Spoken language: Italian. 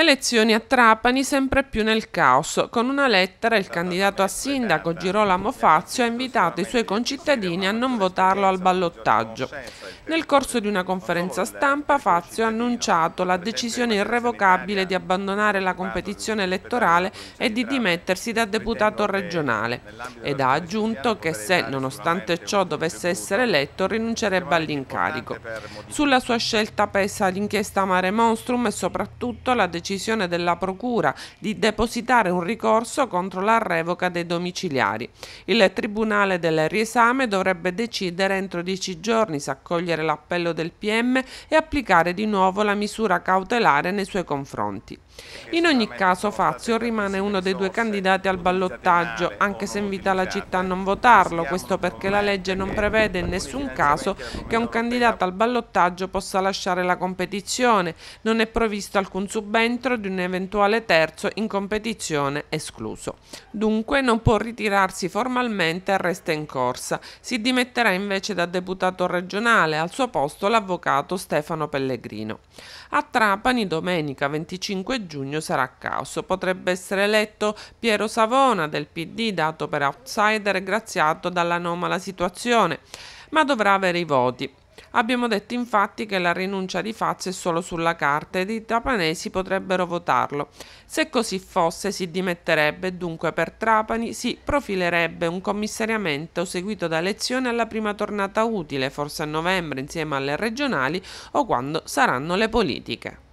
Elezioni a Trapani sempre più nel caos. Con una lettera il candidato a sindaco Girolamo Fazio ha invitato i suoi concittadini a non votarlo al ballottaggio. Nel corso di una conferenza stampa Fazio ha annunciato la decisione irrevocabile di abbandonare la competizione elettorale e di dimettersi da deputato regionale ed ha aggiunto che se nonostante ciò dovesse essere eletto rinuncerebbe all'incarico. Sulla sua scelta pesa l'inchiesta Mare Monstrum e soprattutto la decisione decisione della Procura di depositare un ricorso contro la revoca dei domiciliari. Il Tribunale del riesame dovrebbe decidere entro dieci giorni se accogliere l'appello del PM e applicare di nuovo la misura cautelare nei suoi confronti. In ogni caso Fazio rimane uno dei due candidati al ballottaggio, anche se invita la città a non votarlo, questo perché la legge non prevede in nessun caso che un candidato al ballottaggio possa lasciare la competizione, non è previsto alcun subentro rientro di un eventuale terzo in competizione escluso. Dunque non può ritirarsi formalmente e resta in corsa. Si dimetterà invece da deputato regionale, al suo posto l'avvocato Stefano Pellegrino. A Trapani domenica 25 giugno sarà a caso. Potrebbe essere eletto Piero Savona del PD, dato per outsider e graziato dall'anomala situazione, ma dovrà avere i voti. Abbiamo detto infatti che la rinuncia di Fazio è solo sulla carta ed i trapanesi potrebbero votarlo. Se così fosse si dimetterebbe dunque per Trapani si profilerebbe un commissariamento seguito da elezione alla prima tornata utile, forse a novembre insieme alle regionali o quando saranno le politiche.